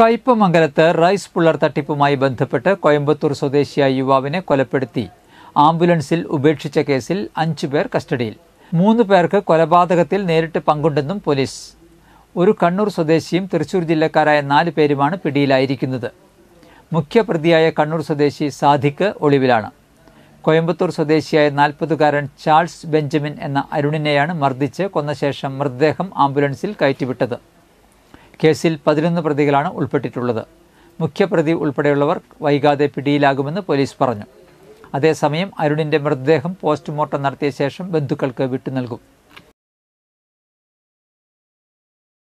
കയ്പമംഗലത്ത് rice puller തട്ടിപ്പുമായി ബന്ധപ്പെട്ട് കോയമ്പത്തൂർ സ്വദേശിയായ യുവാവിനെ കൊലപ്പെടുത്തി ആംബുലൻസിൽ ഉപേക്ഷിച്ച കേസിൽ അഞ്ചു പേർ കസ്റ്റഡിയിൽ മൂന്ന് പേർക്ക് കൊലപാതകത്തിൽ നേരിട്ട് പങ്കുണ്ടെന്നും പോലീസ് ഒരു കണ്ണൂർ സ്വദേശിയും തൃശൂർ ജില്ലക്കാരായ നാല് പേരുമാണ് പിടിയിലായിരിക്കുന്നത് മുഖ്യപ്രതിയായ കണ്ണൂർ സ്വദേശി സാധിക്ക് ഒളിവിലാണ് കോയമ്പത്തൂർ സ്വദേശിയായ നാൽപ്പതുകാരൻ ചാൾസ് ബെഞ്ചമിൻ എന്ന അരുണിനെയാണ് മർദ്ദിച്ച് കൊന്ന ശേഷം മൃതദേഹം ആംബുലൻസിൽ കയറ്റിവിട്ടത് കേസിൽ പതിനൊന്ന് പ്രതികളാണ് ഉൾപ്പെട്ടിട്ടുള്ളത് മുഖ്യപ്രതി ഉൾപ്പെടെയുള്ളവർ വൈകാതെ പിടിയിലാകുമെന്ന് പോലീസ് പറഞ്ഞു അതേസമയം അരുണിൻ്റെ മൃതദേഹം പോസ്റ്റ്മോർട്ടം നടത്തിയ ശേഷം ബന്ധുക്കൾക്ക് വിട്ടു നൽകും